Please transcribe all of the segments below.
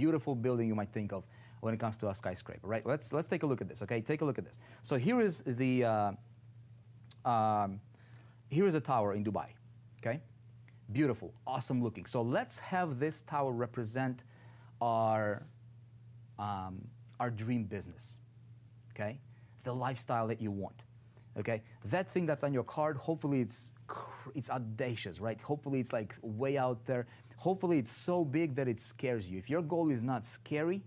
beautiful building you might think of when it comes to a skyscraper, right? Let's, let's take a look at this, okay? Take a look at this. So here is the, uh, um, here is a tower in Dubai, okay? Beautiful, awesome looking. So let's have this tower represent our, um, our dream business, okay? The lifestyle that you want. Okay, that thing that's on your card, hopefully it's it's audacious, right? Hopefully it's like way out there. Hopefully it's so big that it scares you. If your goal is not scary,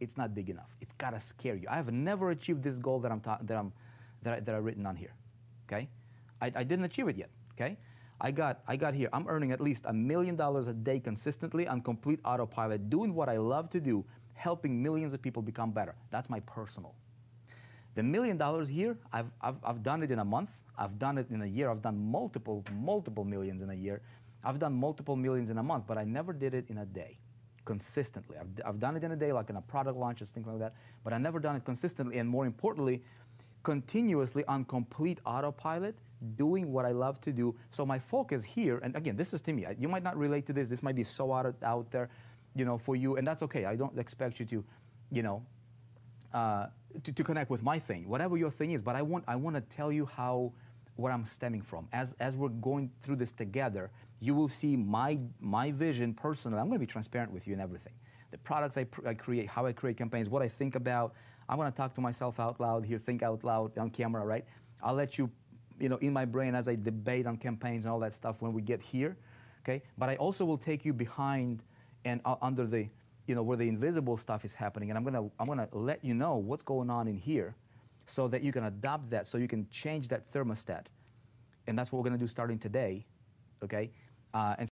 it's not big enough. It's gotta scare you. I have never achieved this goal that I'm ta- that I'm that I, that I written on here. Okay, I, I didn't achieve it yet. Okay, I got I got here. I'm earning at least a million dollars a day consistently on complete autopilot, doing what I love to do, helping millions of people become better. That's my personal. The million dollars here, I've, I've, I've done it in a month. I've done it in a year. I've done multiple, multiple millions in a year. I've done multiple millions in a month, but I never did it in a day consistently. I've, I've done it in a day, like in a product launch or something like that, but I've never done it consistently. And more importantly, continuously on complete autopilot, doing what I love to do. So my focus here, and again, this is to me, you might not relate to this. This might be so out, out there, you know, for you, and that's okay. I don't expect you to, you know, uh, to, to, connect with my thing, whatever your thing is. But I want I want to tell you how where I'm stemming from. As as we're going through this together, you will see my my vision personally. I'm going to be transparent with you in everything. The products I, I create, how I create campaigns, what I think about. I'm going to talk to myself out loud here, think out loud on camera, right? I'll let you, you know, in my brain as I debate on campaigns and all that stuff when we get here, okay? But I also will take you behind and uh, under the you know, where the invisible stuff is happening. And I'm gonna, I'm gonna let you know what's going on in here so that you can adopt that, so you can change that thermostat. And that's what we're gonna do starting today, okay? Uh, and